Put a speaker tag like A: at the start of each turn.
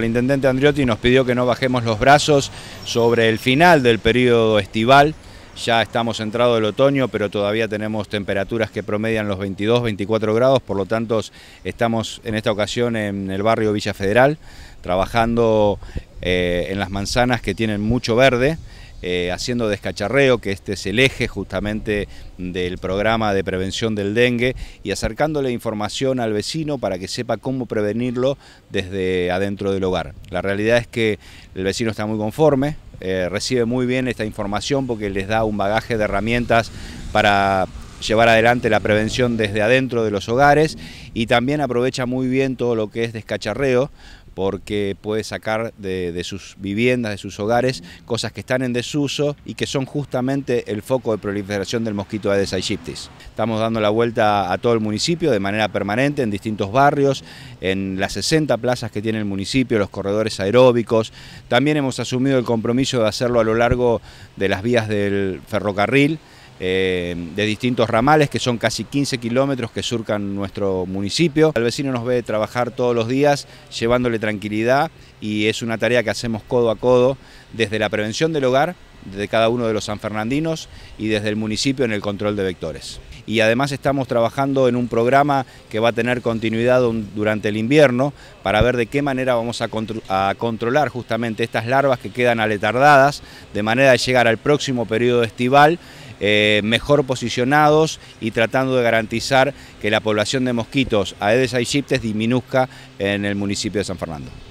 A: El intendente Andriotti nos pidió que no bajemos los brazos sobre el final del periodo estival. Ya estamos entrado el otoño, pero todavía tenemos temperaturas que promedian los 22, 24 grados, por lo tanto estamos en esta ocasión en el barrio Villa Federal, trabajando eh, en las manzanas que tienen mucho verde. Eh, haciendo descacharreo, que este es el eje justamente del programa de prevención del dengue, y acercándole información al vecino para que sepa cómo prevenirlo desde adentro del hogar. La realidad es que el vecino está muy conforme, eh, recibe muy bien esta información porque les da un bagaje de herramientas para llevar adelante la prevención desde adentro de los hogares y también aprovecha muy bien todo lo que es descacharreo porque puede sacar de, sus viviendas, de sus hogares, cosas que están en desuso y que son justamente el foco de proliferación del mosquito Aedes aegyptis. Estamos dando la vuelta a todo el municipio de manera permanente, en distintos barrios, en las 60 plazas que tiene el municipio, los corredores aeróbicos. También hemos asumido el compromiso de hacerlo a lo largo de las vías del ferrocarril. Eh, de distintos ramales, que son casi 15 kilómetros que surcan nuestro municipio. El vecino nos ve trabajar todos los días llevándole tranquilidad y es una tarea que hacemos codo a codo desde la prevención del hogar de cada uno de los sanfernandinos y desde el municipio en el control de vectores. Y además estamos trabajando en un programa que va a tener continuidad durante el invierno para ver de qué manera vamos a, controlar justamente estas larvas que quedan aletardadas de manera de llegar al próximo periodo estival eh, mejor posicionados y tratando de garantizar que la población de mosquitos Aedes aegypti disminuzca en el municipio de San Fernando.